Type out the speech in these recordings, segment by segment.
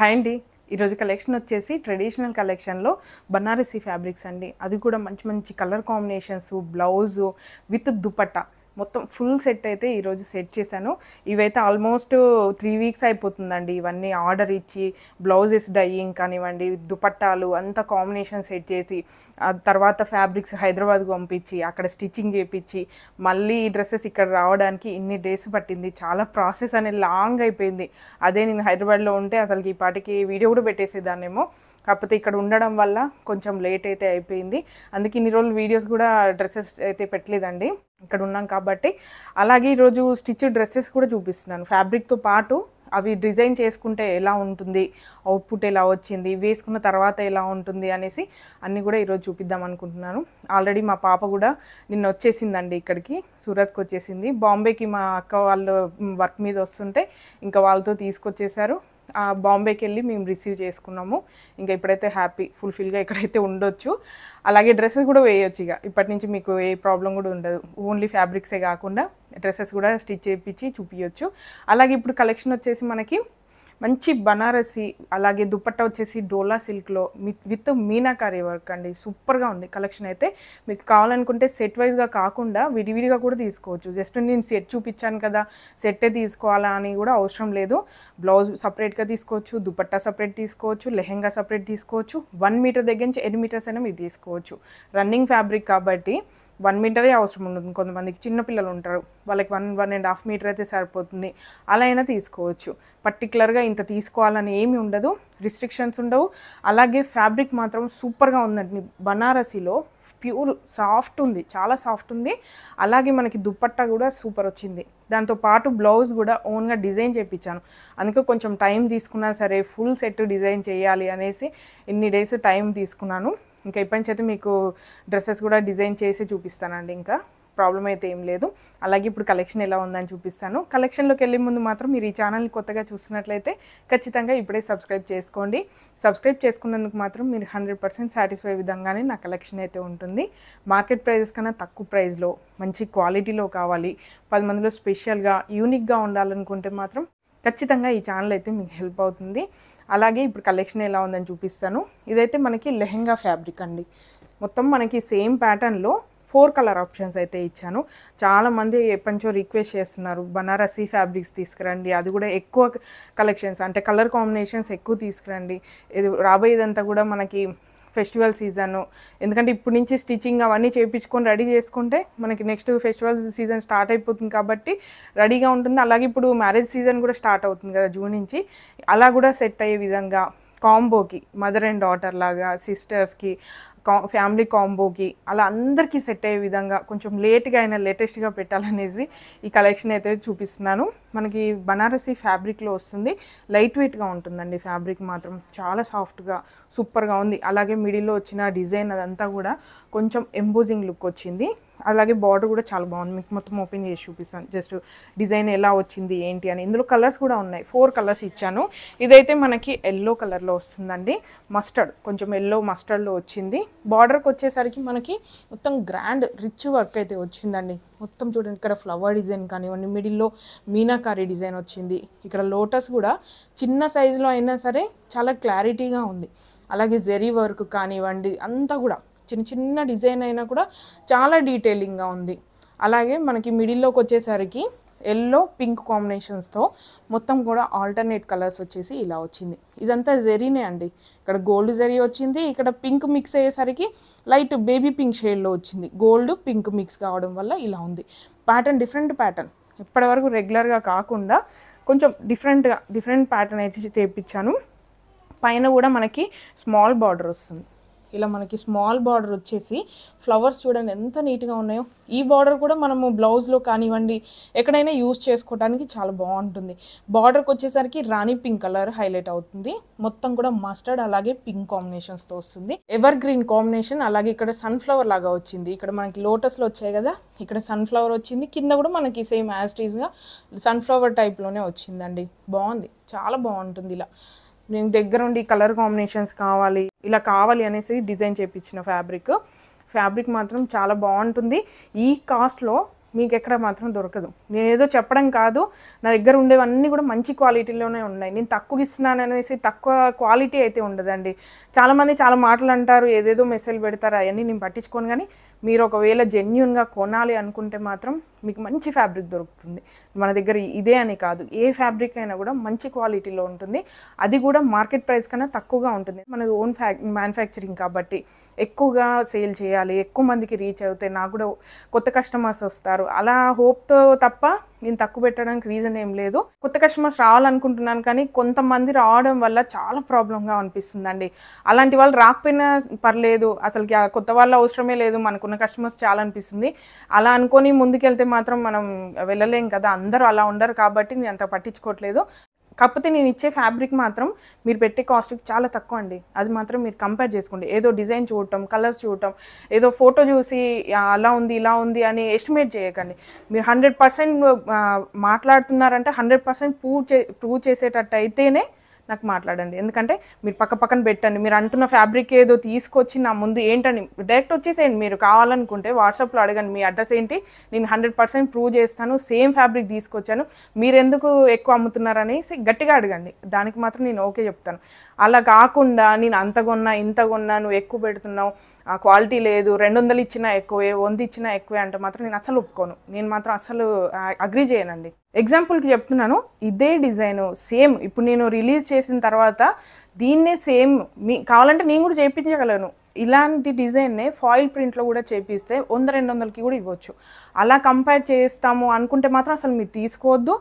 hi అండి ఈరోజు collection వచ్చేసి ట్రెడిషనల్ కలెక్షన్లో బనారసీ ఫ్యాబ్రిక్స్ అండి అది కూడా మంచి మంచి colour combinations blouse with dupatta మొత్తం ఫుల్ సెట్ అయితే ఈరోజు సెట్ చేశాను ఇవైతే ఆల్మోస్ట్ త్రీ వీక్స్ అయిపోతుందండి ఇవన్నీ ఆర్డర్ ఇచ్చి బ్లౌజెస్ డైయింగ్ కానివ్వండి దుపట్టాలు అంతా కాంబినేషన్ సెట్ చేసి తర్వాత ఫ్యాబ్రిక్స్ హైదరాబాద్కి పంపించి అక్కడ స్టిచ్చింగ్ చేపించి మళ్ళీ ఈ డ్రెస్సెస్ ఇక్కడ రావడానికి ఇన్ని డేస్ పట్టింది చాలా ప్రాసెస్ అనేది లాంగ్ అయిపోయింది అదే నేను హైదరాబాద్లో ఉంటే అసలు ఈ పాటికి వీడియో కూడా పెట్టేసేదాన్నేమో కాకపోతే ఇక్కడ ఉండడం వల్ల కొంచెం లేట్ అయితే అయిపోయింది అందుకే ఇన్ని రోజులు వీడియోస్ కూడా డ్రెస్సెస్ అయితే పెట్టలేదండి ఇక్కడ ఉన్నాం కాబట్టి అలాగే ఈరోజు స్టిచ్ డ్రెస్సెస్ కూడా చూపిస్తున్నాను ఫ్యాబ్రిక్తో పాటు అవి డిజైన్ చేసుకుంటే ఎలా ఉంటుంది అవుట్పుట్ ఎలా వచ్చింది వేసుకున్న తర్వాత ఎలా ఉంటుంది అనేసి అన్నీ కూడా ఈరోజు చూపిద్దాం అనుకుంటున్నాను ఆల్రెడీ మా పాప కూడా నిన్న వచ్చేసిందండి ఇక్కడికి సూరత్కి వచ్చేసింది బాంబేకి మా అక్క వాళ్ళు వర్క్ మీద వస్తుంటే ఇంకా వాళ్ళతో తీసుకొచ్చేసారు బాంబేకి వెళ్ళి మేము రిసీవ్ చేసుకున్నాము ఇంకా ఇప్పుడైతే హ్యాపీ ఫుల్ఫిల్గా ఇక్కడైతే ఉండొచ్చు అలాగే డ్రెస్సెస్ కూడా వేయొచ్చు ఇక ఇప్పటి నుంచి మీకు ఏ ప్రాబ్లం కూడా ఉండదు ఓన్లీ ఫ్యాబ్రిక్సే కాకుండా డ్రెస్సెస్ కూడా స్టిచ్ చేయించి చూపించచ్చు అలాగే ఇప్పుడు కలెక్షన్ వచ్చేసి మనకి మంచి బనారసి అలాగే దుప్పట్ట వచ్చేసి డోలా సిల్క్లో విత్ మీనాకారీ వర్క్ అండి సూపర్గా ఉంది కలెక్షన్ అయితే మీకు కావాలనుకుంటే సెట్ వైజ్గా కాకుండా విడివిడిగా కూడా తీసుకోవచ్చు జస్ట్ నేను సెట్ చూపించాను కదా సెట్టే తీసుకోవాలా అని కూడా అవసరం లేదు బ్లౌజ్ సపరేట్గా తీసుకోవచ్చు దుపట్టా సపరేట్ తీసుకోవచ్చు లెహెంగా సపరేట్ తీసుకోవచ్చు వన్ మీటర్ దగ్గర నుంచి ఎన్ని మీటర్స్ అయినా మీరు తీసుకోవచ్చు రన్నింగ్ ఫ్యాబ్రిక్ కాబట్టి వన్ మీటరే అవసరం ఉంటుంది కొంతమందికి చిన్నపిల్లలు ఉంటారు వాళ్ళకి one one and half metre అయితే సరిపోతుంది అలా అయినా తీసుకోవచ్చు పర్టికులర్గా ఇంత తీసుకోవాలని ఏమి ఉండదు రిస్ట్రిక్షన్స్ ఉండవు అలాగే ఫ్యాబ్రిక్ మాత్రం సూపర్గా ఉందండి బనారసీలో ప్యూర్ సాఫ్ట్ ఉంది చాలా సాఫ్ట్ ఉంది అలాగే మనకి దుప్పట్టా కూడా సూపర్ వచ్చింది దాంతో పాటు బ్లౌజ్ కూడా ఓన్గా డిజైన్ చేయించాను అందుకే కొంచెం టైం తీసుకున్నా సరే ఫుల్ సెట్ డిజైన్ చేయాలి అనేసి ఇన్ని డేస్ టైం తీసుకున్నాను ఇంకా ఇప్పటి నుంచి అయితే మీకు డ్రెస్సెస్ కూడా డిజైన్ చేసి చూపిస్తానండి ఇంకా ప్రాబ్లం అయితే ఏం లేదు అలాగే ఇప్పుడు కలెక్షన్ ఎలా ఉందని చూపిస్తాను కలెక్షన్లోకి వెళ్ళే ముందు మాత్రం మీరు ఈ ఛానల్ని కొత్తగా చూస్తున్నట్లయితే ఖచ్చితంగా ఇప్పుడే సబ్స్క్రైబ్ చేసుకోండి సబ్స్క్రైబ్ చేసుకున్నందుకు మాత్రం మీరు హండ్రెడ్ పర్సెంట్ సాటిస్ఫై విధంగానే నా కలెక్షన్ అయితే ఉంటుంది మార్కెట్ ప్రైజెస్ కన్నా తక్కువ ప్రైస్లో మంచి క్వాలిటీలో కావాలి పది మందిలో స్పెషల్గా యూనిక్గా ఉండాలనుకుంటే మాత్రం ఖచ్చితంగా ఈ ఛానల్ అయితే మీకు హెల్ప్ అవుతుంది అలాగే ఇప్పుడు కలెక్షన్ ఎలా ఉందని చూపిస్తాను ఇదైతే మనకి లెహెంగా ఫ్యాబ్రిక్ అండి మొత్తం మనకి సేమ్ ప్యాటర్న్లో ఫోర్ కలర్ ఆప్షన్స్ అయితే ఇచ్చాను చాలామంది ఎప్పటించో రిక్వెస్ట్ చేస్తున్నారు బనారసీ ఫ్యాబ్రిక్స్ తీసుకురండి అది కూడా ఎక్కువ కలెక్షన్స్ అంటే కలర్ కాంబినేషన్స్ ఎక్కువ తీసుకురండి ఇది రాబోయేదంతా కూడా మనకి ఫెస్టివల్ సీజన్ ఎందుకంటే ఇప్పుడు నుంచి స్టిచ్చింగ్ అవన్నీ చేయించుకొని రెడీ చేసుకుంటే మనకి నెక్స్ట్ ఫెస్టివల్ సీజన్ స్టార్ట్ అయిపోతుంది కాబట్టి రెడీగా ఉంటుంది అలాగే ఇప్పుడు మ్యారేజ్ సీజన్ కూడా స్టార్ట్ అవుతుంది కదా జూన్ నుంచి అలా కూడా సెట్ అయ్యే విధంగా కాంబోకి మదర్ అండ్ డాటర్ లాగా సిస్టర్స్కి ఫ్యామిలీ కాంబోకి అలా అందరికీ సెట్ అయ్యే విధంగా కొంచెం లేట్గా అయినా లేటెస్ట్గా పెట్టాలనేసి ఈ కలెక్షన్ అయితే చూపిస్తున్నాను మనకి బనారసీ ఫ్యాబ్రిక్లో వస్తుంది లైట్ వెయిట్గా ఉంటుందండి ఫ్యాబ్రిక్ మాత్రం చాలా సాఫ్ట్గా సూపర్గా ఉంది అలాగే మిడిల్లో వచ్చిన డిజైన్ అదంతా కూడా కొంచెం ఎంబోజింగ్ లుక్ వచ్చింది అలాగే బార్డర్ కూడా చాలా బాగుంది మీకు మొత్తం ఓపెన్ చేసి చూపిస్తాను జస్ట్ డిజైన్ ఎలా వచ్చింది ఏంటి అని ఇందులో కలర్స్ కూడా ఉన్నాయి ఫోర్ కలర్స్ ఇచ్చాను ఇదైతే మనకి ఎల్లో కలర్లో వస్తుందండి మస్టర్డ్ కొంచెం ఎల్లో మస్టర్డ్లో వచ్చింది బార్డర్కి వచ్చేసరికి మనకి మొత్తం గ్రాండ్ రిచ్ వర్క్ అయితే వచ్చిందండి మొత్తం చూడండి ఇక్కడ ఫ్లవర్ డిజైన్ కానివ్వండి మిడిల్లో మీనాకారి డిజైన్ వచ్చింది ఇక్కడ లోటస్ కూడా చిన్న సైజులో అయినా సరే చాలా క్లారిటీగా ఉంది అలాగే జెరీ వర్క్ కానివ్వండి అంతా కూడా చిన్న చిన్న డిజైన్ అయినా కూడా చాలా డీటెయిలింగ్గా ఉంది అలాగే మనకి మిడిల్లోకి వచ్చేసరికి ఎల్లో పింక్ కాంబినేషన్స్తో మొత్తం కూడా ఆల్టర్నేట్ కలర్స్ వచ్చేసి ఇలా వచ్చింది ఇదంతా జెరీనే అండి ఇక్కడ గోల్డ్ జెరీ వచ్చింది ఇక్కడ పింక్ మిక్స్ అయ్యేసరికి లైట్ బేబీ పింక్ షేడ్లో వచ్చింది గోల్డ్ పింక్ మిక్స్ కావడం వల్ల ఇలా ఉంది ప్యాటర్న్ డిఫరెంట్ ప్యాటర్న్ ఇప్పటివరకు రెగ్యులర్గా కాకుండా కొంచెం డిఫరెంట్గా డిఫరెంట్ ప్యాటర్న్ అయితే తెప్పించాను పైన కూడా మనకి స్మాల్ బార్డర్ వస్తుంది ఇలా మనకి స్మాల్ బార్డర్ వచ్చేసి ఫ్లవర్స్ చూడండి ఎంత నీట్గా ఉన్నాయో ఈ బార్డర్ కూడా మనము బ్లౌజ్లో కానివ్వండి ఎక్కడైనా యూజ్ చేసుకోవడానికి చాలా బాగుంటుంది బార్డర్కి వచ్చేసరికి రాణి పింక్ కలర్ హైలైట్ అవుతుంది మొత్తం కూడా మస్టర్డ్ అలాగే పింక్ కాంబినేషన్స్తో వస్తుంది ఎవర్ గ్రీన్ కాంబినేషన్ అలాగే ఇక్కడ సన్ఫ్లవర్ లాగా వచ్చింది ఇక్కడ మనకి లోటస్లో వచ్చాయి కదా ఇక్కడ సన్ఫ్లవర్ వచ్చింది కింద కూడా మనకి సేమ్ యాజ్ టీజ్గా సన్ఫ్లవర్ టైప్లోనే వచ్చిందండి బాగుంది చాలా బాగుంటుంది ఇలా నేను దగ్గరుండి కలర్ కాంబినేషన్స్ కావాలి ఇలా కావాలి అనేసి డిజైన్ చేయించిన ఫ్యాబ్రిక్ ఫ్యాబ్రిక్ మాత్రం చాలా బాగుంటుంది ఈ కాస్ట్లో మీకు ఎక్కడ మాత్రం దొరకదు నేను ఏదో చెప్పడం కాదు నా దగ్గర ఉండేవన్నీ కూడా మంచి క్వాలిటీలోనే ఉన్నాయి నేను తక్కువ ఇస్తున్నాను అనేసి తక్కువ క్వాలిటీ అయితే ఉండదండి చాలామంది చాలా మాటలు అంటారు ఏదేదో మెసేజ్ పెడతారు అవన్నీ నేను పట్టించుకోను కానీ మీరు ఒకవేళ జెన్యున్గా కొనాలి అనుకుంటే మాత్రం మీకు మంచి ఫ్యాబ్రిక్ దొరుకుతుంది మన దగ్గర ఇదే అని కాదు ఏ ఫ్యాబ్రిక్ అయినా కూడా మంచి క్వాలిటీలో ఉంటుంది అది కూడా మార్కెట్ ప్రైస్ కన్నా తక్కువగా ఉంటుంది మన ఓన్ ఫ్యా మ్యానుఫ్యాక్చరింగ్ కాబట్టి ఎక్కువగా సేల్ చేయాలి ఎక్కువ మందికి రీచ్ అవుతాయి నాకు కూడా కొత్త కస్టమర్స్ వస్తారు అలా హోప్తో తప్ప నేను తక్కువ పెట్టడానికి రీజన్ ఏం లేదు కొత్త కస్టమర్స్ రావాలనుకుంటున్నాను కానీ కొంతమంది రావడం వల్ల చాలా ప్రాబ్లంగా అనిపిస్తుందండి అలాంటి వాళ్ళు రాకపోయినా పర్లేదు అసలుకి కొత్త వాళ్ళ అవసరమే లేదు మనకున్న కస్టమర్స్ చాలా అనిపిస్తుంది అలా అనుకొని ముందుకెళ్తే మాత్రం మనం వెళ్ళలేం కదా అందరూ అలా ఉండరు కాబట్టి నేను అంత పట్టించుకోవట్లేదు కాకపోతే నేను ఇచ్చే ఫ్యాబ్రిక్ మాత్రం మీరు పెట్టే కాస్ట్కి చాలా తక్కువ అండి అది మాత్రం మీరు కంపేర్ చేసుకోండి ఏదో డిజైన్ చూడటం కలర్స్ చూడటం ఏదో ఫోటో చూసి అలా ఉంది ఇలా ఉంది అని ఎస్టిమేట్ చేయకండి మీరు హండ్రెడ్ పర్సెంట్ మాట్లాడుతున్నారంటే హండ్రెడ్ పర్సెంట్ ప్రూవ్ చే ప్రూవ్ చేసేటట్టు అయితేనే నాకు మాట్లాడండి ఎందుకంటే మీరు పక్క పక్కన పెట్టండి మీరు అంటున్న ఫ్యాబ్రిక్ ఏదో తీసుకొచ్చి నా ముందు ఏంటని డైరెక్ట్ వచ్చేసేయండి మీరు కావాలనుకుంటే వాట్సాప్లో అడగండి మీ అడ్రస్ ఏంటి నేను హండ్రెడ్ పర్సెంట్ ప్రూవ్ చేస్తాను సేమ్ ఫ్యాబ్రిక్ తీసుకొచ్చాను మీరు ఎందుకు ఎక్కువ అమ్ముతున్నారనేసి గట్టిగా అడగండి దానికి మాత్రం నేను ఓకే చెప్తాను అలా కాకుండా నేను అంత కొన్నా ఇంత కొన్నా నువ్వు ఎక్కువ పెడుతున్నావు ఆ క్వాలిటీ లేదు రెండు వందలు ఇచ్చినా ఎక్కువే వంద ఇచ్చినా ఎక్కువే అంటే మాత్రం నేను అసలు ఒప్పుకోను నేను మాత్రం అసలు అగ్రి చేయనండి ఎగ్జాంపుల్కి చెప్తున్నాను ఇదే డిజైన్ సేమ్ ఇప్పుడు నేను రిలీజ్ చేసిన తర్వాత దీన్నే సేమ్ మీ కావాలంటే నేను కూడా చేయించగలను ఇలాంటి డిజైన్నే ఫాయిల్ ప్రింట్లో కూడా చేపిస్తే వంద రెండు వందలకి కూడా ఇవ్వచ్చు అలా కంపేర్ చేస్తాము అనుకుంటే మాత్రం అసలు మీరు తీసుకోవద్దు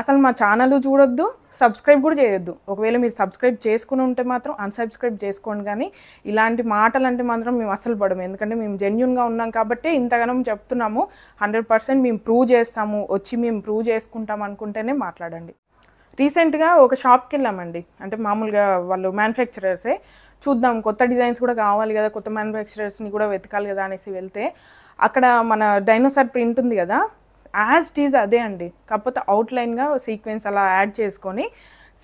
అసలు మా ఛానల్ చూడొద్దు సబ్స్క్రైబ్ కూడా చేయొద్దు ఒకవేళ మీరు సబ్స్క్రైబ్ చేసుకుని ఉంటే మాత్రం అన్సబ్స్క్రైబ్ చేసుకోండి కానీ ఇలాంటి మాటలు అంటే మాత్రం మేము అసలు పడము ఎందుకంటే మేము జెన్యున్గా ఉన్నాం కాబట్టి ఇంతగానం చెప్తున్నాము హండ్రెడ్ పర్సెంట్ మేము ప్రూవ్ చేస్తాము వచ్చి మేము ప్రూవ్ చేసుకుంటాం అనుకుంటేనే మాట్లాడండి రీసెంట్గా ఒక షాప్కి వెళ్ళామండి అంటే మామూలుగా వాళ్ళు మ్యానుఫ్యాక్చరర్సే చూద్దాం కొత్త డిజైన్స్ కూడా కావాలి కదా కొత్త మ్యానుఫ్యాక్చరర్స్ని కూడా వెతకాలి కదా అనేసి వెళ్తే అక్కడ మన డైనోసార్ ప్రింట్ ఉంది కదా యాజ్ టీజ్ అదే అండి కాకపోతే అవుట్లైన్గా సీక్వెన్స్ అలా యాడ్ చేసుకొని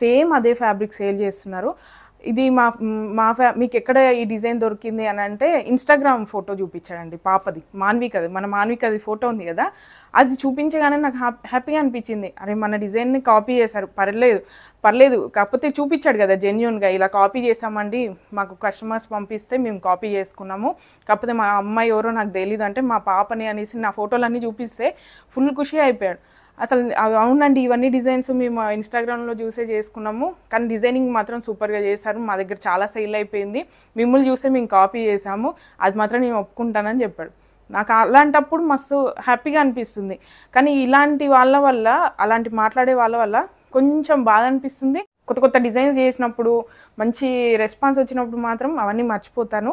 సేమ్ అదే ఫ్యాబ్రిక్ సేల్ చేస్తున్నారు ఇది మా మా ఫ్యా మీకు ఎక్కడ ఈ డిజైన్ దొరికింది అని అంటే ఇన్స్టాగ్రామ్ ఫోటో చూపించాడండి పాపది మాన్వికది మన మాన్వికది ఫోటో ఉంది కదా అది చూపించగానే నాకు హ్యాపీగా అనిపించింది అరే మన డిజైన్ని కాపీ చేశారు పర్లేదు పర్లేదు కాకపోతే చూపించాడు కదా జెన్యున్గా ఇలా కాపీ చేసామండి మాకు కస్టమర్స్ పంపిస్తే మేము కాపీ చేసుకున్నాము కాకపోతే మా అమ్మాయి ఎవరో నాకు తెలియదు అంటే మా పాపని అనేసి నా ఫోటోలన్నీ చూపిస్తే ఫుల్ ఖుషి అయిపోయాడు అసలు అవునండి ఇవన్నీ డిజైన్స్ మేము ఇన్స్టాగ్రామ్లో చూసే చేసుకున్నాము కానీ డిజైనింగ్ మాత్రం సూపర్గా చేశారు మా దగ్గర చాలా సెయిల్ అయిపోయింది మిమ్మల్ని చూసే మేము కాపీ చేసాము అది మాత్రం నేను ఒప్పుకుంటానని చెప్పాడు నాకు అలాంటప్పుడు మస్తు హ్యాపీగా అనిపిస్తుంది కానీ ఇలాంటి వాళ్ళ వల్ల అలాంటి మాట్లాడే వాళ్ళ వల్ల కొంచెం బాధ అనిపిస్తుంది కొత్త కొత్త డిజైన్స్ చేసినప్పుడు మంచి రెస్పాన్స్ వచ్చినప్పుడు మాత్రం అవన్నీ మర్చిపోతాను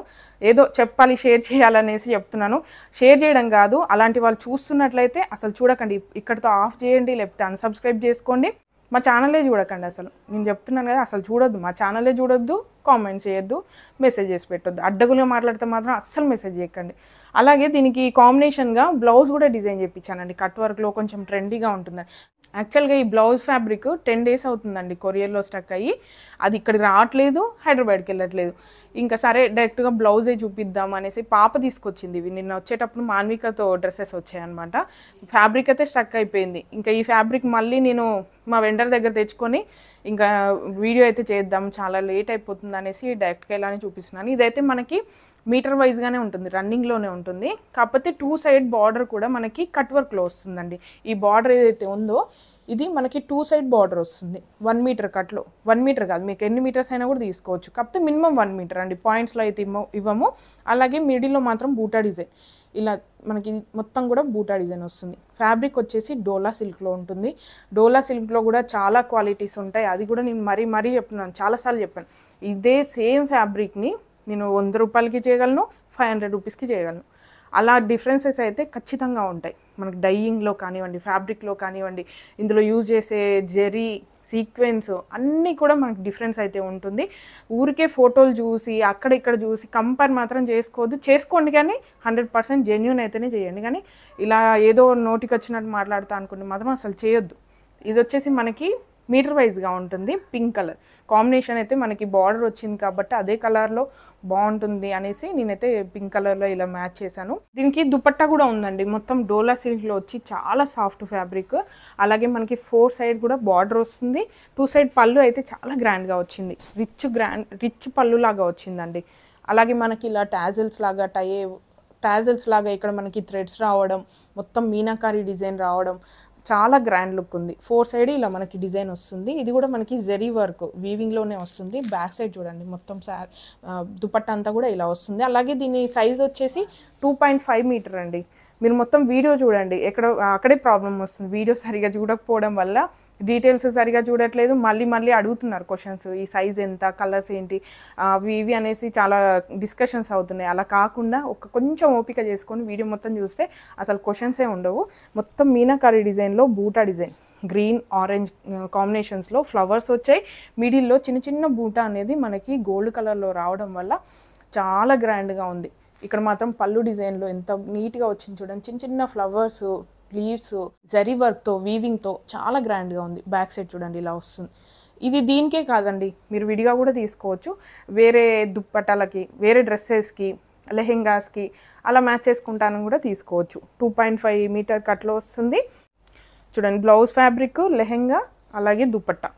ఏదో చెప్పాలి షేర్ చేయాలనేసి చెప్తున్నాను షేర్ చేయడం కాదు అలాంటి వాళ్ళు చూస్తున్నట్లయితే అసలు చూడకండి ఇక్కడితో ఆఫ్ చేయండి లేకపోతే అన్సబ్స్క్రైబ్ చేసుకోండి మా ఛానలే చూడకండి అసలు నేను చెప్తున్నాను కదా అసలు చూడొద్దు మా ఛానలే చూడొద్దు కామెంట్స్ చేయొద్దు మెసేజెస్ పెట్టొద్దు అడ్డగులుగా మాట్లాడితే మాత్రం అస్సలు మెసేజ్ చేయకండి అలాగే దీనికి కాంబినేషన్గా బ్లౌజ్ కూడా డిజైన్ చేయించానండి కట్ వర్క్లో కొంచెం ట్రెండీగా ఉంటుందండి యాక్చువల్గా ఈ బ్లౌజ్ ఫ్యాబ్రిక్ టెన్ డేస్ అవుతుందండి కొరియర్లో స్టక్ అయ్యి అది ఇక్కడికి రావట్లేదు హైదరాబాద్కి వెళ్ళట్లేదు ఇంకా సరే డైరెక్ట్గా బ్లౌజే చూపిద్దాం అనేసి పాప తీసుకొచ్చింది ఇవి నిన్న వచ్చేటప్పుడు మాన్వికతో డ్రెస్సెస్ వచ్చాయన్నమాట ఫ్యాబ్రిక్ అయితే స్టక్ అయిపోయింది ఇంకా ఈ ఫ్యాబ్రిక్ మళ్ళీ నేను మా వెండర్ దగ్గర తెచ్చుకొని ఇంకా వీడియో అయితే చేద్దాం చాలా లేట్ అయిపోతుంది అనేసి డైరెక్ట్గా ఇలానే చూపిస్తున్నాను ఇదైతే మనకి మీటర్ వైజ్గానే ఉంటుంది రన్నింగ్లోనే ఉంటుంది కాకపోతే టూ సైడ్ బార్డర్ కూడా మనకి కట్ వర్క్లో వస్తుందండి ఈ బార్డర్ ఏదైతే ఉందో ఇది మనకి టూ సైడ్ బార్డర్ వస్తుంది వన్ మీటర్ కట్లో వన్ మీటర్ కాదు మీకు ఎన్ని మీటర్స్ అయినా కూడా తీసుకోవచ్చు కాకపోతే మినిమం వన్ మీటర్ అండి పాయింట్స్లో అయితే ఇవ్వము అలాగే మిడిల్లో మాత్రం బూటా డిజైన్ ఇలా మనకి మొత్తం కూడా బూటా డిజైన్ వస్తుంది ఫ్యాబ్రిక్ వచ్చేసి డోలా సిల్క్లో ఉంటుంది డోలా సిల్క్లో కూడా చాలా క్వాలిటీస్ ఉంటాయి అది కూడా నేను మరీ మరీ చెప్తున్నాను చాలాసార్లు చెప్పాను ఇదే సేమ్ ఫ్యాబ్రిక్ని నేను వంద రూపాయలకి చేయగలను ఫైవ్ హండ్రెడ్ రూపీస్కి చేయగలను అలా డిఫరెన్సెస్ అయితే ఖచ్చితంగా ఉంటాయి మనకు డైయింగ్లో కానివ్వండి ఫ్యాబ్రిక్లో కానివ్వండి ఇందులో యూజ్ చేసే జెరీ సీక్వెన్స్ అన్నీ కూడా మనకు డిఫరెన్స్ అయితే ఉంటుంది ఊరికే ఫోటోలు చూసి అక్కడ ఇక్కడ చూసి కంపేర్ మాత్రం చేసుకోవద్దు చేసుకోండి కానీ హండ్రెడ్ పర్సెంట్ జెన్యున్ అయితేనే చేయండి కానీ ఇలా ఏదో నోటికి వచ్చినట్టు మాట్లాడుతా అనుకుంటే మాత్రం అసలు చేయొద్దు ఇది వచ్చేసి మనకి మీటర్ వైజ్గా ఉంటుంది పింక్ కలర్ కాంబినేషన్ అయితే మనకి బార్డర్ వచ్చింది కాబట్టి అదే కలర్లో బాగుంటుంది అనేసి నేనైతే పింక్ కలర్లో ఇలా మ్యాచ్ చేశాను దీనికి దుపట్టా కూడా ఉందండి మొత్తం డోలా సిల్క్లో వచ్చి చాలా సాఫ్ట్ ఫ్యాబ్రిక్ అలాగే మనకి ఫోర్ సైడ్ కూడా బార్డర్ వస్తుంది టూ సైడ్ పళ్ళు అయితే చాలా గ్రాండ్గా వచ్చింది రిచ్ గ్రాండ్ రిచ్ పళ్ళు లాగా వచ్చిందండి అలాగే మనకి ఇలా ట్యాజిల్స్ లాగా టై ట్యాజిల్స్ లాగా ఇక్కడ మనకి థ్రెడ్స్ రావడం మొత్తం మీనాకారి డిజైన్ రావడం చాలా గ్రాండ్ లుక్ ఉంది ఫోర్ సైడ్ ఇలా మనకి డిజైన్ వస్తుంది ఇది కూడా మనకి జెరీ వర్క్ వీవింగ్లోనే వస్తుంది బ్యాక్ సైడ్ చూడండి మొత్తం సార్ దుపట్ట అంతా కూడా ఇలా వస్తుంది అలాగే దీని సైజ్ వచ్చేసి టూ పాయింట్ ఫైవ్ మీటర్ అండి మీరు మొత్తం వీడియో చూడండి ఎక్కడ అక్కడే ప్రాబ్లం వస్తుంది వీడియో సరిగా చూడకపోవడం వల్ల డీటెయిల్స్ సరిగా చూడట్లేదు మళ్ళీ మళ్ళీ అడుగుతున్నారు క్వశ్చన్స్ ఈ సైజ్ ఎంత కలర్స్ ఏంటి అవి ఇవి అనేసి చాలా డిస్కషన్స్ అవుతున్నాయి అలా కాకుండా ఒక కొంచెం ఓపిక చేసుకొని వీడియో మొత్తం చూస్తే అసలు క్వశ్చన్సే ఉండవు మొత్తం మీనాకారి డిజైన్లో బూటా డిజైన్ గ్రీన్ ఆరెంజ్ కాంబినేషన్స్లో ఫ్లవర్స్ వచ్చాయి మిడిల్లో చిన్న చిన్న బూటా అనేది మనకి గోల్డ్ కలర్లో రావడం వల్ల చాలా గ్రాండ్గా ఉంది ఇక్కడ మాత్రం పళ్ళు డిజైన్లో ఎంత నీట్గా వచ్చింది చూడండి చిన్న చిన్న ఫ్లవర్స్ లీవ్స్ జరీ వర్క్తో వీవింగ్తో చాలా గ్రాండ్గా ఉంది బ్యాక్ సైడ్ చూడండి ఇలా వస్తుంది ఇది దీనికే కాదండి మీరు విడిగా కూడా తీసుకోవచ్చు వేరే దుప్పటలకి వేరే డ్రెస్సెస్కి లెహెంగాస్కి అలా మ్యాచ్ చేసుకుంటాను కూడా తీసుకోవచ్చు టూ పాయింట్ ఫైవ్ మీటర్ కట్లో వస్తుంది చూడండి బ్లౌజ్ ఫ్యాబ్రిక్ లెహెంగా అలాగే దుప్పట్టా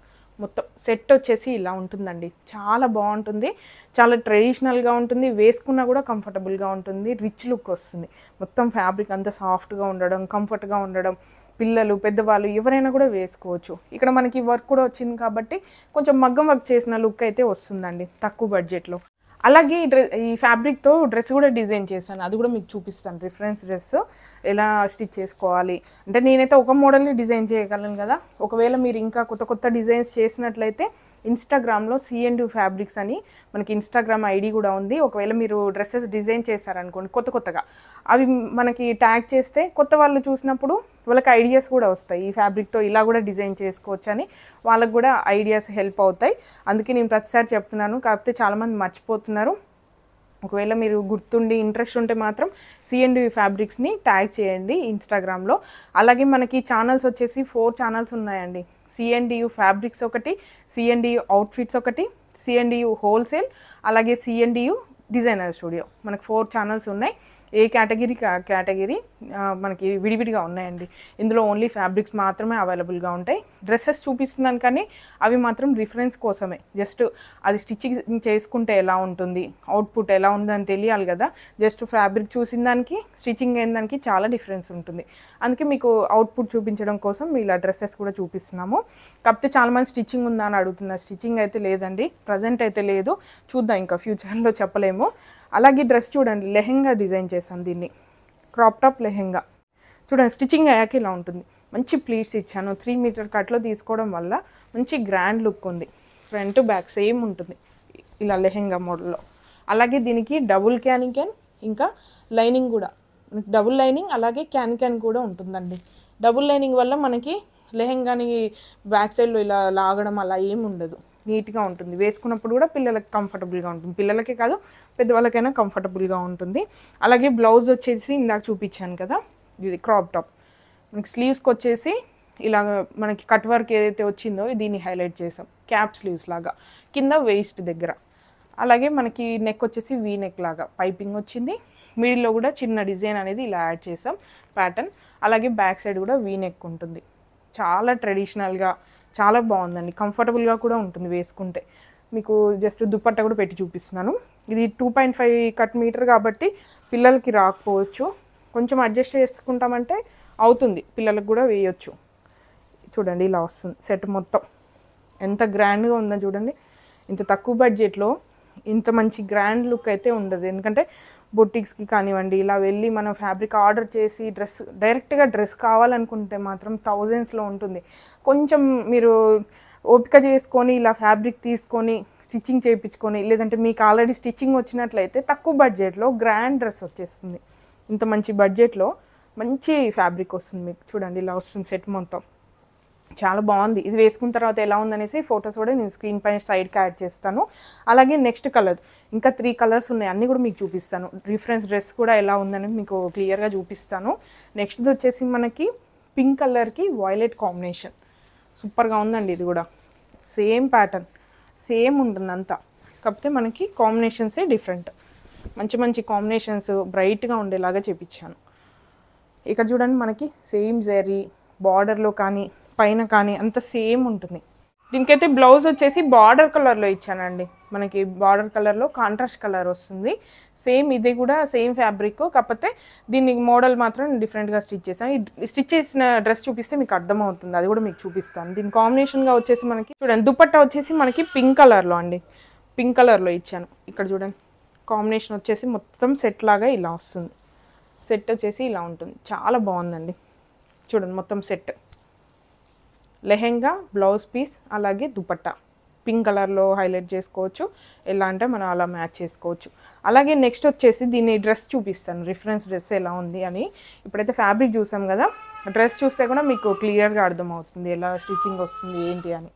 మొత్తం సెట్ వచ్చేసి ఇలా ఉంటుందండి చాలా బాగుంటుంది చాలా ట్రెడిషనల్గా ఉంటుంది వేసుకున్నా కూడా కంఫర్టబుల్గా ఉంటుంది రిచ్ లుక్ వస్తుంది మొత్తం ఫ్యాబ్రిక్ అంతా సాఫ్ట్గా ఉండడం కంఫర్ట్గా ఉండడం పిల్లలు పెద్దవాళ్ళు ఎవరైనా కూడా వేసుకోవచ్చు ఇక్కడ మనకి వర్క్ కూడా వచ్చింది కాబట్టి కొంచెం మగ్గం వర్క్ చేసిన లుక్ అయితే వస్తుందండి తక్కువ బడ్జెట్లో అలాగే ఈ డ్రెస్ ఈ ఫ్యాబ్రిక్తో డ్రెస్ కూడా డిజైన్ చేస్తాను అది కూడా మీకు చూపిస్తాను రిఫరెన్స్ డ్రెస్ ఎలా స్టిచ్ చేసుకోవాలి అంటే నేనైతే ఒక మోడల్ని డిజైన్ చేయగలను కదా ఒకవేళ మీరు ఇంకా కొత్త కొత్త డిజైన్స్ చేసినట్లయితే ఇన్స్టాగ్రామ్లో సిఎండ్ ఫ్యాబ్రిక్స్ అని మనకి ఇన్స్టాగ్రామ్ ఐడి కూడా ఉంది ఒకవేళ మీరు డ్రెస్సెస్ డిజైన్ చేశారనుకోండి కొత్త కొత్తగా అవి మనకి ట్యాగ్ చేస్తే కొత్త వాళ్ళు చూసినప్పుడు వాళ్ళకి ఐడియాస్ కూడా వస్తాయి ఈ ఫ్యాబ్రిక్తో ఇలా కూడా డిజైన్ చేసుకోవచ్చు అని వాళ్ళకు కూడా ఐడియాస్ హెల్ప్ అవుతాయి అందుకే నేను ప్రతిసారి చెప్తున్నాను కాకపోతే చాలామంది మర్చిపోతున్నారు ఒకవేళ మీరు గుర్తుండి ఇంట్రెస్ట్ ఉంటే మాత్రం సిఎండి ఫ్యాబ్రిక్స్ని ట్యాగ్ చేయండి ఇన్స్టాగ్రామ్లో అలాగే మనకి ఛానల్స్ వచ్చేసి ఫోర్ ఛానల్స్ ఉన్నాయండి సిఎన్డియు ఫ్యాబ్రిక్స్ ఒకటి సిఎన్డియు అవుట్ఫిట్స్ ఒకటి సిఎన్డియు హోల్సేల్ అలాగే సిఎన్డియు డిజైనర్ స్టూడియో మనకు ఫోర్ ఛానల్స్ ఉన్నాయి ఏ కేటగిరీ కేటగిరీ మనకి విడివిడిగా ఉన్నాయండి ఇందులో ఓన్లీ ఫ్యాబ్రిక్స్ మాత్రమే అవైలబుల్గా ఉంటాయి డ్రెస్సెస్ చూపిస్తున్నాను కానీ అవి మాత్రం రిఫరెన్స్ కోసమే జస్ట్ అది స్టిచ్చింగ్ చేసుకుంటే ఎలా ఉంటుంది అవుట్పుట్ ఎలా ఉందని తెలియాలి కదా జస్ట్ ఫ్యాబ్రిక్ చూసిన దానికి స్టిచ్చింగ్ అయిన దానికి చాలా డిఫరెన్స్ ఉంటుంది అందుకే మీకు అవుట్పుట్ చూపించడం కోసం ఇలా డ్రెస్సెస్ కూడా చూపిస్తున్నాము కాకపోతే చాలా మంది స్టిచ్చింగ్ ఉందా అని అడుగుతున్నారు స్టిచ్చింగ్ అయితే లేదండి ప్రజెంట్ అయితే లేదు చూద్దాం ఇంకా ఫ్యూచర్లో చెప్పలేము అలాగే డ్రెస్ చూడండి లెహెంగా డిజైన్ చేశాను దీన్ని క్రాప్ టాప్ లెహెంగా చూడండి స్టిచ్చింగ్ అయ్యాక ఇలా ఉంటుంది మంచి ప్లీట్స్ ఇచ్చాను త్రీ మీటర్ కట్లో తీసుకోవడం వల్ల మంచి గ్రాండ్ లుక్ ఉంది ఫ్రంట్ బ్యాక్ సేమ్ ఉంటుంది ఇలా లెహెంగా మోడల్లో అలాగే దీనికి డబుల్ క్యాన్ క్యాన్ ఇంకా లైనింగ్ కూడా డబుల్ లైనింగ్ అలాగే క్యాన్ క్యాన్ కూడా ఉంటుందండి డబుల్ లైనింగ్ వల్ల మనకి లెహెంగాని బ్యాక్ సైడ్లో ఇలా లాగడం అలా ఏమి ఉండదు నీట్గా ఉంటుంది వేసుకున్నప్పుడు కూడా పిల్లలకి కంఫర్టబుల్గా ఉంటుంది పిల్లలకే కాదు పెద్దవాళ్ళకైనా కంఫర్టబుల్గా ఉంటుంది అలాగే బ్లౌజ్ వచ్చేసి ఇందాక చూపించాను కదా ఇది క్రాప్ టాప్ మనకి స్లీవ్స్కి వచ్చేసి ఇలా మనకి కట్ వర్క్ ఏదైతే వచ్చిందో దీన్ని హైలైట్ చేసాం క్యాప్ స్లీవ్స్ లాగా కింద వేస్ట్ దగ్గర అలాగే మనకి నెక్ వచ్చేసి వీ నెక్ లాగా పైపింగ్ వచ్చింది మిడిల్లో కూడా చిన్న డిజైన్ అనేది ఇలా యాడ్ చేసాం ప్యాటర్న్ అలాగే బ్యాక్ సైడ్ కూడా వీ నెక్ ఉంటుంది చాలా ట్రెడిషనల్గా చాలా బాగుందండి కంఫర్టబుల్గా కూడా ఉంటుంది వేసుకుంటే మీకు జస్ట్ దుప్పట్ట కూడా పెట్టి చూపిస్తున్నాను ఇది two point five cut metre కాబట్టి పిల్లలకి రాకపోవచ్చు కొంచెం అడ్జస్ట్ చేసుకుంటామంటే అవుతుంది పిల్లలకు కూడా వేయొచ్చు చూడండి ఇలా వస్తుంది సెట్ మొత్తం ఎంత గ్రాండ్గా ఉందో చూడండి ఇంత తక్కువ బడ్జెట్లో ఇంత మంచి గ్రాండ్ లుక్ అయితే ఉండదు ఎందుకంటే బొటిక్స్కి కానివ్వండి ఇలా వెళ్ళి మనం ఫ్యాబ్రిక్ ఆర్డర్ చేసి డ్రెస్ డైరెక్ట్గా డ్రెస్ కావాలనుకుంటే మాత్రం థౌజండ్స్లో ఉంటుంది కొంచెం మీరు ఓపిక చేసుకొని ఇలా ఫ్యాబ్రిక్ తీసుకొని స్టిచ్చింగ్ చేయించుకొని లేదంటే మీకు ఆల్రెడీ స్టిచ్చింగ్ వచ్చినట్లయితే తక్కువ బడ్జెట్లో గ్రాండ్ డ్రెస్ వచ్చేస్తుంది ఇంత మంచి బడ్జెట్లో మంచి ఫ్యాబ్రిక్ వస్తుంది మీకు చూడండి ఇలా వస్తుంది సెట్ మొత్తం చాలా బాగుంది ఇది వేసుకున్న తర్వాత ఎలా ఉందనేసి ఫొటోస్ కూడా నేను స్క్రీన్ పైన సైడ్కి యాడ్ చేస్తాను అలాగే నెక్స్ట్ కలర్ ఇంకా త్రీ కలర్స్ ఉన్నాయి అన్నీ కూడా మీకు చూపిస్తాను రిఫరెన్స్ డ్రెస్ కూడా ఎలా ఉందని మీకు క్లియర్గా చూపిస్తాను నెక్స్ట్ది వచ్చేసి మనకి పింక్ కలర్కి వాయిలెట్ కాంబినేషన్ సూపర్గా ఉందండి ఇది కూడా సేమ్ ప్యాటర్న్ సేమ్ ఉంటుంది అంతా కాకపోతే మనకి కాంబినేషన్సే డిఫరెంట్ మంచి మంచి కాంబినేషన్స్ బ్రైట్గా ఉండేలాగా చేపించాను ఇక్కడ చూడండి మనకి సేమ్ జరీ బార్డర్లో కానీ పైన కానీ అంత సేమ్ ఉంటుంది దీనికైతే బ్లౌజ్ వచ్చేసి బార్డర్ కలర్లో ఇచ్చానండి మనకి బార్డర్ కలర్లో కాంట్రాస్ట్ కలర్ వస్తుంది సేమ్ ఇది కూడా సేమ్ ఫ్యాబ్రిక్ కాకపోతే దీన్ని మోడల్ మాత్రం డిఫరెంట్గా స్టిచ్ చేసాం స్టిచ్ చేసిన డ్రెస్ చూపిస్తే మీకు అర్థమవుతుంది అది కూడా మీకు చూపిస్తాను దీని కాంబినేషన్గా వచ్చేసి మనకి చూడండి దుపట్టా వచ్చేసి మనకి పింక్ కలర్లో అండి పింక్ కలర్లో ఇచ్చాను ఇక్కడ చూడండి కాంబినేషన్ వచ్చేసి మొత్తం సెట్ లాగా ఇలా వస్తుంది సెట్ వచ్చేసి ఇలా ఉంటుంది చాలా బాగుందండి చూడండి మొత్తం సెట్ లెహెంగా బ్లౌజ్ పీస్ అలాగే దుపట్టా పింక్ కలర్లో హైలైట్ చేసుకోవచ్చు ఎలా అంటే మనం అలా మ్యాచ్ చేసుకోవచ్చు అలాగే నెక్స్ట్ వచ్చేసి దీన్ని డ్రెస్ చూపిస్తాను రిఫరెన్స్ డ్రెస్ ఎలా ఉంది అని ఇప్పుడైతే ఫ్యాబ్రిక్ చూసాం కదా డ్రెస్ చూస్తే కూడా మీకు క్లియర్గా అర్థమవుతుంది ఎలా స్టిచ్చింగ్ వస్తుంది ఏంటి అని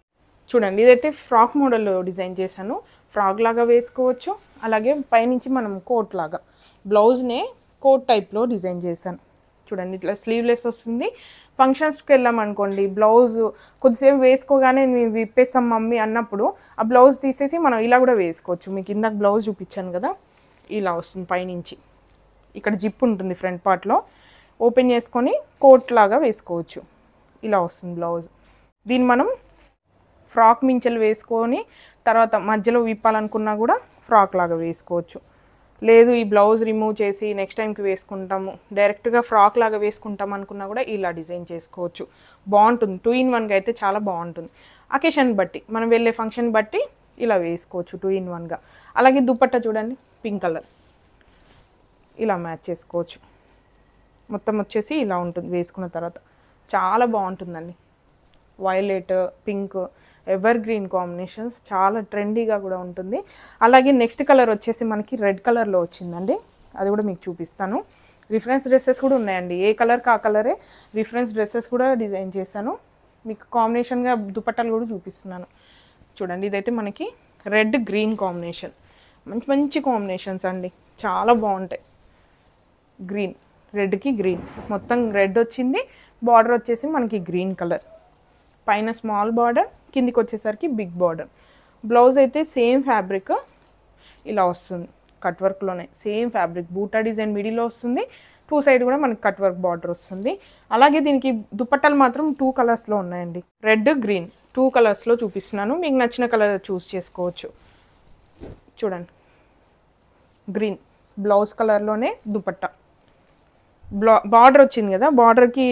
చూడండి ఇదైతే ఫ్రాక్ మోడల్లో డిజైన్ చేశాను ఫ్రాక్ లాగా వేసుకోవచ్చు అలాగే పైనుంచి మనం కోట్ లాగా బ్లౌజ్నే కోట్ టైప్లో డిజైన్ చేశాను చూడండి ఇట్లా స్లీవ్లెస్ వస్తుంది ఫంక్షన్స్కి వెళ్ళాం అనుకోండి బ్లౌజ్ కొద్దిసేపు వేసుకోగానే మేము విప్పేస్తాం మమ్మీ అన్నప్పుడు ఆ బ్లౌజ్ తీసేసి మనం ఇలా కూడా వేసుకోవచ్చు మీకు ఇందాక బ్లౌజ్ చూపించాను కదా ఇలా వస్తుంది పైనుంచి ఇక్కడ జిప్ ఉంటుంది ఫ్రంట్ పార్ట్లో ఓపెన్ చేసుకొని కోట్ లాగా వేసుకోవచ్చు ఇలా వస్తుంది బ్లౌజ్ దీన్ని మనం ఫ్రాక్ మించలు వేసుకొని తర్వాత మధ్యలో విప్పాలనుకున్నా కూడా ఫ్రాక్ లాగా వేసుకోవచ్చు లేదు ఈ బ్లౌజ్ రిమూవ్ చేసి నెక్స్ట్ టైంకి వేసుకుంటాము డైరెక్ట్గా ఫ్రాక్ లాగా వేసుకుంటాం అనుకున్నా కూడా ఇలా డిజైన్ చేసుకోవచ్చు బాగుంటుంది టూ ఇన్ వన్గా అయితే చాలా బాగుంటుంది అకేషన్ బట్టి మనం వెళ్ళే ఫంక్షన్ బట్టి ఇలా వేసుకోవచ్చు టూ ఇన్ వన్గా అలాగే దుప్పట్ట చూడండి పింక్ కలర్ ఇలా మ్యాచ్ చేసుకోవచ్చు మొత్తం వచ్చేసి ఇలా ఉంటుంది వేసుకున్న తర్వాత చాలా బాగుంటుందండి violet pink evergreen combinations చాలా ట్రెండీగా కూడా ఉంటుంది అలాగే నెక్స్ట్ కలర్ వచ్చేసి మనకి రెడ్ కలర్లో వచ్చిందండి అది కూడా మీకు చూపిస్తాను రిఫరెన్స్ డ్రెస్సెస్ కూడా ఉన్నాయండి ఏ కలర్కి ఆ కలరే రిఫరెన్స్ డ్రెస్సెస్ కూడా డిజైన్ చేశాను మీకు కాంబినేషన్గా దుపట్టాలు కూడా చూపిస్తున్నాను చూడండి ఇదైతే మనకి రెడ్ గ్రీన్ కాంబినేషన్ మంచి మంచి కాంబినేషన్స్ అండి చాలా బాగుంటాయి గ్రీన్ రెడ్కి గ్రీన్ మొత్తం రెడ్ వచ్చింది బార్డర్ వచ్చేసి మనకి గ్రీన్ కలర్ పైన స్మాల్ బార్డర్ కిందికి వచ్చేసరికి బిగ్ బార్డర్ బ్లౌజ్ అయితే సేమ్ ఫ్యాబ్రిక్ ఇలా వస్తుంది కట్ వర్క్లోనే సేమ్ ఫ్యాబ్రిక్ బూటా డిజైన్ మిడిల్లో వస్తుంది టూ సైడ్ కూడా మనకి కట్ వర్క్ బార్డర్ వస్తుంది అలాగే దీనికి దుపట్టలు మాత్రం టూ కలర్స్లో ఉన్నాయండి రెడ్ గ్రీన్ టూ కలర్స్లో చూపిస్తున్నాను మీకు నచ్చిన కలర్ చూస్ చేసుకోవచ్చు చూడండి గ్రీన్ బ్లౌజ్ కలర్లోనే దుపట్ట బ్లా బార్డర్ వచ్చింది కదా బార్డర్కి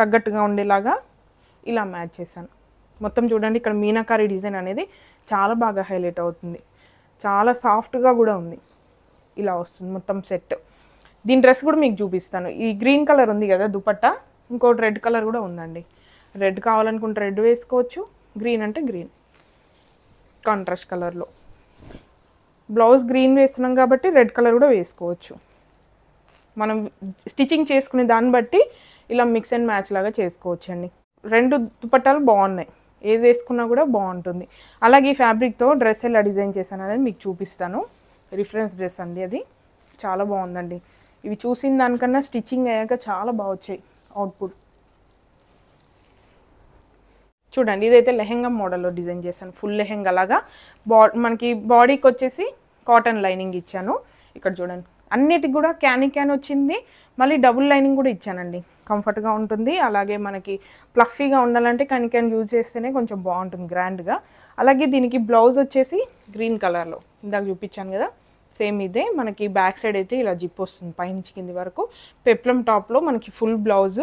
తగ్గట్టుగా ఉండేలాగా ఇలా మ్యాచ్ చేశాను మొత్తం చూడండి ఇక్కడ మీనాకారి డిజైన్ అనేది చాలా బాగా హైలైట్ అవుతుంది చాలా సాఫ్ట్గా కూడా ఉంది ఇలా వస్తుంది మొత్తం సెట్ దీని డ్రెస్ కూడా మీకు చూపిస్తాను ఈ గ్రీన్ కలర్ ఉంది కదా దుపట్టా ఇంకోటి రెడ్ కలర్ కూడా ఉందండి రెడ్ కావాలనుకుంటే రెడ్ వేసుకోవచ్చు గ్రీన్ అంటే గ్రీన్ కాంట్రాస్ట్ కలర్లో బ్లౌజ్ గ్రీన్ వేస్తున్నాం కాబట్టి రెడ్ కలర్ కూడా వేసుకోవచ్చు మనం స్టిచ్చింగ్ చేసుకునే దాన్ని బట్టి ఇలా మిక్స్ అండ్ మ్యాచ్ లాగా చేసుకోవచ్చు అండి రెండు దుపట్టాలు బాగున్నాయి ఏది వేసుకున్నా కూడా బాగుంటుంది అలాగే ఈ ఫ్యాబ్రిక్తో డ్రెస్ ఎలా డిజైన్ చేశాను అనేది మీకు చూపిస్తాను రిఫరెన్స్ డ్రెస్ అండి అది చాలా బాగుందండి ఇవి చూసిన దానికన్నా స్టిచ్చింగ్ అయ్యాక చాలా బాగా వచ్చాయి అవుట్పుట్ చూడండి ఇదైతే లెహెంగా మోడల్లో డిజైన్ చేశాను ఫుల్ లెహెంగా లాగా బా మనకి బాడీకి వచ్చేసి కాటన్ లైనింగ్ ఇచ్చాను ఇక్కడ చూడండి అన్నిటికి కూడా క్యాని క్యాన్ వచ్చింది మళ్ళీ డబుల్ లైనింగ్ కూడా ఇచ్చానండి కంఫర్ట్గా ఉంటుంది అలాగే మనకి ప్లఫీగా ఉండాలంటే క్యాని క్యాన్ యూజ్ చేస్తేనే కొంచెం బాగుంటుంది గ్రాండ్గా అలాగే దీనికి బ్లౌజ్ వచ్చేసి గ్రీన్ కలర్లో ఇందాక చూపించాను కదా సేమ్ ఇదే మనకి బ్యాక్ సైడ్ అయితే ఇలా జిప్ వస్తుంది పైనుంచి కింది వరకు పెప్లం టాప్లో మనకి ఫుల్ బ్లౌజ్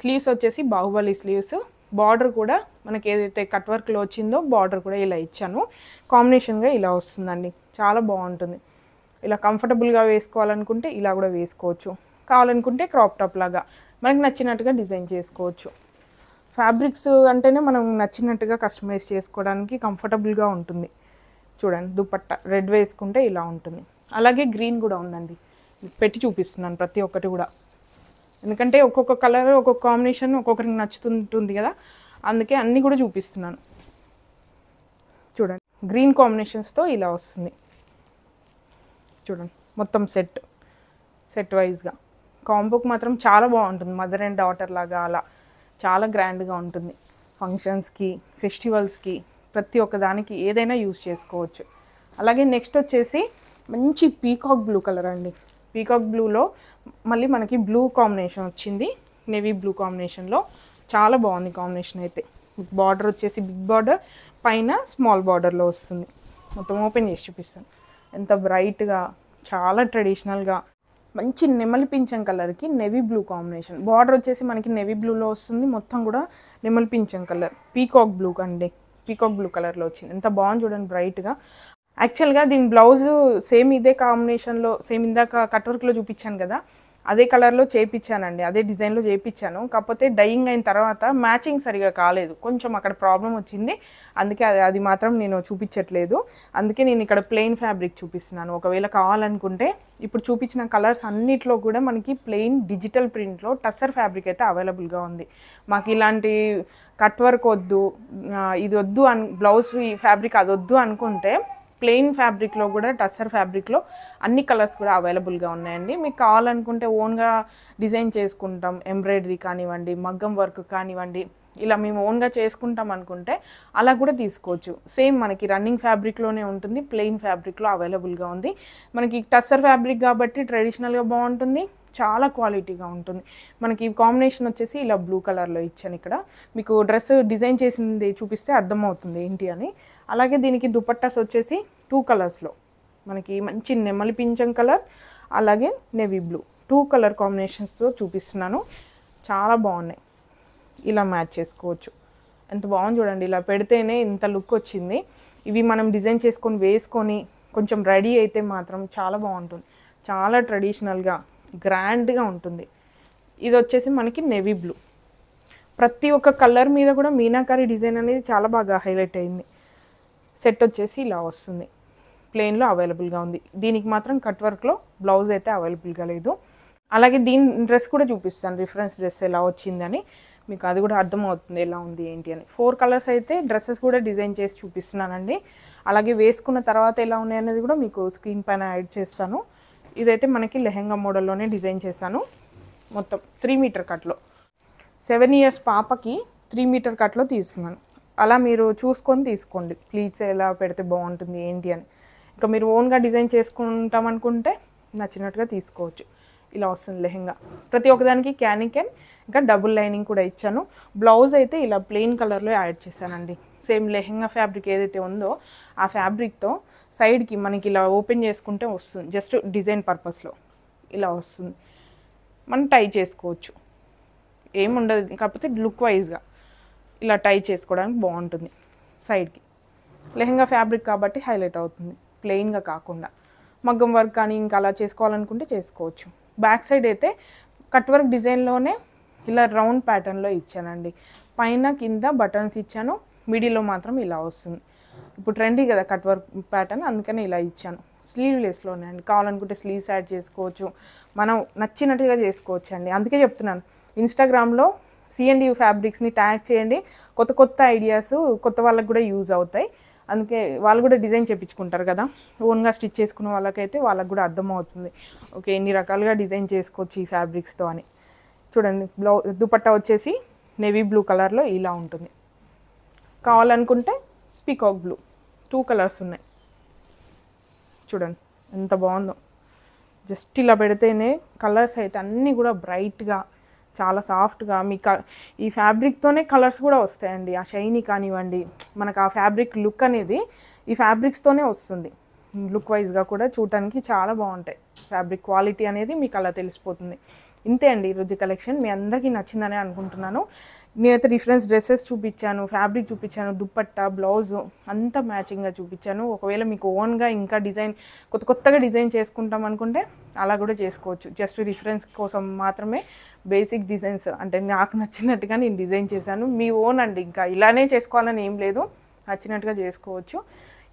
స్లీవ్స్ వచ్చేసి బాహుబలి స్లీవ్స్ బార్డర్ కూడా మనకి ఏదైతే కట్ వర్క్లో వచ్చిందో బార్డర్ కూడా ఇలా ఇచ్చాను కాంబినేషన్గా ఇలా వస్తుందండి చాలా బాగుంటుంది ఇలా కంఫర్టబుల్గా వేసుకోవాలనుకుంటే ఇలా కూడా వేసుకోవచ్చు కావాలనుకుంటే క్రాప్ టాప్ లాగా మనకు నచ్చినట్టుగా డిజైన్ చేసుకోవచ్చు ఫ్యాబ్రిక్స్ అంటేనే మనం నచ్చినట్టుగా కస్టమైజ్ చేసుకోవడానికి కంఫర్టబుల్గా ఉంటుంది చూడండి దుపట్ట రెడ్ వేసుకుంటే ఇలా ఉంటుంది అలాగే గ్రీన్ కూడా ఉందండి పెట్టి చూపిస్తున్నాను ప్రతి ఒక్కటి కూడా ఎందుకంటే ఒక్కొక్క కలర్ ఒక్కొక్క కాంబినేషన్ ఒక్కొక్కరికి నచ్చుతుంటుంది కదా అందుకే అన్నీ కూడా చూపిస్తున్నాను చూడండి గ్రీన్ కాంబినేషన్స్తో ఇలా వస్తుంది చూడండి మొత్తం సెట్ సెట్ వైజ్గా కాంబోకి మాత్రం చాలా బాగుంటుంది మదర్ అండ్ డాటర్ లాగా అలా చాలా గ్రాండ్గా ఉంటుంది ఫంక్షన్స్కి ఫెస్టివల్స్కి ప్రతి ఒక్క దానికి ఏదైనా యూజ్ చేసుకోవచ్చు అలాగే నెక్స్ట్ వచ్చేసి మంచి పీకాక్ బ్లూ కలర్ అండి పీకాక్ బ్లూలో మళ్ళీ మనకి బ్లూ కాంబినేషన్ వచ్చింది నేవీ బ్లూ కాంబినేషన్లో చాలా బాగుంది కాంబినేషన్ అయితే బార్డర్ వచ్చేసి బిగ్ బార్డర్ పైన స్మాల్ బార్డర్లో వస్తుంది మొత్తం ఓపెన్ చేసి చూపిస్తాను ఎంత బ్రైట్గా చాలా ట్రెడిషనల్గా మంచి నెమలి పింఛం కలర్కి నెవీ బ్లూ కాంబినేషన్ బార్డర్ వచ్చేసి మనకి నెవీ బ్లూలో వస్తుంది మొత్తం కూడా నెమలి పింఛం కలర్ పీకాక్ బ్లూ అండి పీకాక్ బ్లూ కలర్లో వచ్చింది ఎంత బాగుంది చూడండి బ్రైట్గా యాక్చువల్గా దీని బ్లౌజ్ సేమ్ ఇదే కాంబినేషన్లో సేమ్ ఇందాక కట్వర్క్లో చూపించాను కదా అదే కలర్లో చేయించానండి అదే డిజైన్లో చేయించాను కాకపోతే డైయింగ్ అయిన తర్వాత మ్యాచింగ్ సరిగా కాలేదు కొంచెం అక్కడ ప్రాబ్లం వచ్చింది అందుకే అది అది మాత్రం నేను చూపించట్లేదు అందుకే నేను ఇక్కడ ప్లెయిన్ ఫ్యాబ్రిక్ చూపిస్తున్నాను ఒకవేళ కావాలనుకుంటే ఇప్పుడు చూపించిన కలర్స్ అన్నిట్లో కూడా మనకి ప్లెయిన్ డిజిటల్ ప్రింట్లో టస్సర్ ఫ్యాబ్రిక్ అయితే అవైలబుల్గా ఉంది మాకు ఇలాంటి కట్ వర్క్ వద్దు ఇది వద్దు అన్ బ్లౌజ్ ఫ్యాబ్రిక్ అది వద్దు అనుకుంటే ప్లెయిన్ ఫ్యాబ్రిక్లో కూడా టచ్చర్ ఫ్యాబ్రిక్లో అన్ని కలర్స్ కూడా అవైలబుల్గా ఉన్నాయండి మీకు కావాలనుకుంటే ఓన్గా డిజైన్ చేసుకుంటాం ఎంబ్రాయిడరీ కానివ్వండి మగ్గం వర్క్ కానివ్వండి ఇలా మేము ఓన్గా చేసుకుంటాం అనుకుంటే అలా కూడా తీసుకోవచ్చు సేమ్ మనకి రన్నింగ్ ఫ్యాబ్రిక్లోనే ఉంటుంది ప్లెయిన్ ఫ్యాబ్రిక్లో అవైలబుల్గా ఉంది మనకి టచ్చర్ ఫ్యాబ్రిక్ కాబట్టి ట్రెడిషనల్గా బాగుంటుంది చాలా క్వాలిటీగా ఉంటుంది మనకి కాంబినేషన్ వచ్చేసి ఇలా బ్లూ కలర్లో ఇచ్చాను ఇక్కడ మీకు డ్రెస్ డిజైన్ చేసింది చూపిస్తే అర్థమవుతుంది ఏంటి అని అలాగే దీనికి దుపట్టాస్ వచ్చేసి టూ కలర్స్లో మనకి మంచి నెమలి పింఛం కలర్ అలాగే నెవీ బ్లూ టూ కలర్ కాంబినేషన్స్తో చూపిస్తున్నాను చాలా బాగున్నాయి ఇలా మ్యాచ్ చేసుకోవచ్చు ఎంత బాగుంది చూడండి ఇలా పెడితేనే ఇంత లుక్ వచ్చింది ఇవి మనం డిజైన్ చేసుకొని వేసుకొని కొంచెం రెడీ అయితే మాత్రం చాలా బాగుంటుంది చాలా ట్రెడిషనల్గా గ్రాండ్గా ఉంటుంది ఇది వచ్చేసి మనకి నెవీ బ్లూ ప్రతి ఒక్క కలర్ మీద కూడా మీనాకారి డిజైన్ అనేది చాలా బాగా హైలైట్ అయింది సెట్ వచ్చేసి ఇలా వస్తుంది ప్లెయిన్లో అవైలబుల్గా ఉంది దీనికి మాత్రం కట్ వర్క్లో బ్లౌజ్ అయితే అవైలబుల్గా లేదు అలాగే దీని డ్రెస్ కూడా చూపిస్తాను రిఫరెన్స్ డ్రెస్ ఎలా వచ్చిందని మీకు అది కూడా అర్థమవుతుంది ఎలా ఉంది ఏంటి అని ఫోర్ కలర్స్ అయితే డ్రెస్సెస్ కూడా డిజైన్ చేసి చూపిస్తున్నానండి అలాగే వేసుకున్న తర్వాత ఎలా ఉన్నాయి అనేది కూడా మీకు స్క్రీన్ పైన యాడ్ చేస్తాను ఇదైతే మనకి లెహెంగా మోడల్లోనే డిజైన్ చేశాను మొత్తం త్రీ మీటర్ కట్లో సెవెన్ ఇయర్స్ పాపకి త్రీ మీటర్ కట్లో తీసుకున్నాను అలా మీరు చూసుకొని తీసుకోండి ప్లీట్స్ ఎలా పెడితే బాగుంటుంది ఏంటి అని ఇంకా మీరు ఓన్గా డిజైన్ చేసుకుంటాం అనుకుంటే నచ్చినట్టుగా తీసుకోవచ్చు ఇలా వస్తుంది లెహెంగా ప్రతి ఒక్కదానికి క్యాన్ క్యాన్ ఇంకా డబుల్ లైనింగ్ కూడా ఇచ్చాను బ్లౌజ్ అయితే ఇలా ప్లెయిన్ కలర్లో యాడ్ చేశానండి సేమ్ లెహెంగా ఫ్యాబ్రిక్ ఏదైతే ఉందో ఆ ఫ్యాబ్రిక్తో సైడ్కి మనకి ఇలా ఓపెన్ చేసుకుంటే వస్తుంది జస్ట్ డిజైన్ పర్పస్లో ఇలా వస్తుంది మనం టై చేసుకోవచ్చు ఏముండదు కాకపోతే లుక్ వైజ్గా ఇలా టై చేసుకోవడానికి బాగుంటుంది సైడ్కి లెహంగా ఫ్యాబ్రిక్ కాబట్టి హైలైట్ అవుతుంది ప్లెయిన్గా కాకుండా మగ్గం వర్క్ కానీ ఇంకా అలా చేసుకోవాలనుకుంటే చేసుకోవచ్చు బ్యాక్ సైడ్ అయితే కట్ వర్క్ డిజైన్లోనే ఇలా రౌండ్ ప్యాటర్న్లో ఇచ్చానండి పైన కింద బటన్స్ ఇచ్చాను మిడిలో మాత్రం ఇలా వస్తుంది ఇప్పుడు ట్రెండీ కదా కట్ వర్క్ ప్యాటర్న్ అందుకనే ఇలా ఇచ్చాను స్లీవ్లెస్లోనే అండి కావాలనుకుంటే స్లీవ్స్ యాడ్ చేసుకోవచ్చు మనం నచ్చినట్టుగా చేసుకోవచ్చు అండి అందుకే చెప్తున్నాను ఇన్స్టాగ్రామ్లో సిఎండి ఫ్యాబ్రిక్స్ని ట్యాగ్ చేయండి కొత్త కొత్త ఐడియాస్ కొత్త వాళ్ళకి కూడా యూజ్ అవుతాయి అందుకే వాళ్ళు కూడా డిజైన్ చేయించుకుంటారు కదా ఓన్గా స్టిచ్ చేసుకున్న వాళ్ళకైతే వాళ్ళకి కూడా అర్థమవుతుంది ఓకే ఎన్ని రకాలుగా డిజైన్ చేసుకోవచ్చు ఈ ఫ్యాబ్రిక్స్తో అని చూడండి బ్లౌ దుపట్టా వచ్చేసి నేవీ బ్లూ కలర్లో ఇలా ఉంటుంది కావాలనుకుంటే పీకాక్ బ్లూ టూ కలర్స్ ఉన్నాయి చూడండి ఎంత బాగుందో జస్ట్ ఇలా పెడితేనే కలర్స్ అయితే అన్నీ కూడా బ్రైట్గా చాలా సాఫ్ట్గా మీ క ఈ ఫ్యాబ్రిక్తోనే కలర్స్ కూడా వస్తాయండి ఆ షైనీ కానివ్వండి మనకు ఆ ఫ్యాబ్రిక్ లుక్ అనేది ఈ ఫ్యాబ్రిక్స్తోనే వస్తుంది లుక్ వైజ్గా కూడా చూడటానికి చాలా బాగుంటాయి ఫ్యాబ్రిక్ క్వాలిటీ అనేది మీకు అలా తెలిసిపోతుంది ఇంతే అండి ఈరోజు కలెక్షన్ మీ అందరికీ నచ్చిందని అనుకుంటున్నాను నేనైతే రిఫరెన్స్ డ్రెస్సెస్ చూపించాను ఫ్యాబ్రిక్ చూపించాను దుప్పట్ట బ్లౌజ్ అంతా మ్యాచింగ్గా చూపించాను ఒకవేళ మీకు ఓన్గా ఇంకా డిజైన్ కొత్త కొత్తగా డిజైన్ చేసుకుంటాం అనుకుంటే అలా కూడా చేసుకోవచ్చు జస్ట్ రిఫరెన్స్ కోసం మాత్రమే బేసిక్ డిజైన్స్ అంటే నాకు నచ్చినట్టుగా నేను డిజైన్ చేశాను మీ ఓన్ అండి ఇంకా ఇలానే చేసుకోవాలని ఏం లేదు నచ్చినట్టుగా చేసుకోవచ్చు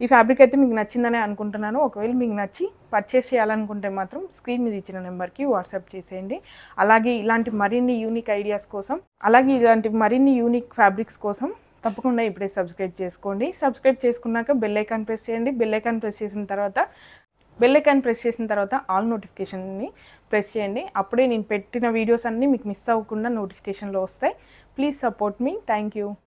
ఈ ఫ్యాబ్రిక్ అయితే మీకు నచ్చిందనే అనుకుంటున్నాను ఒకవేళ మీకు నచ్చి పర్చేస్ చేయాలనుకుంటే మాత్రం స్క్రీన్ మీద ఇచ్చిన నెంబర్కి వాట్సాప్ చేసేయండి అలాగే ఇలాంటి మరిన్ని యూనిక్ ఐడియాస్ కోసం అలాగే ఇలాంటి మరిన్ని యూనిక్ ఫ్యాబ్రిక్స్ కోసం తప్పకుండా ఇప్పుడే సబ్స్క్రైబ్ చేసుకోండి సబ్స్క్రైబ్ చేసుకున్నాక బెల్లైకాన్ ప్రెస్ చేయండి బెల్లైకాన్ ప్రెస్ చేసిన తర్వాత బెల్లైకాన్ ప్రెస్ చేసిన తర్వాత ఆల్ నోటిఫికేషన్ని ప్రెస్ చేయండి అప్పుడే నేను పెట్టిన వీడియోస్ అన్నీ మీకు మిస్ అవ్వకుండా నోటిఫికేషన్లో వస్తాయి ప్లీజ్ సపోర్ట్ మీ థ్యాంక్ యూ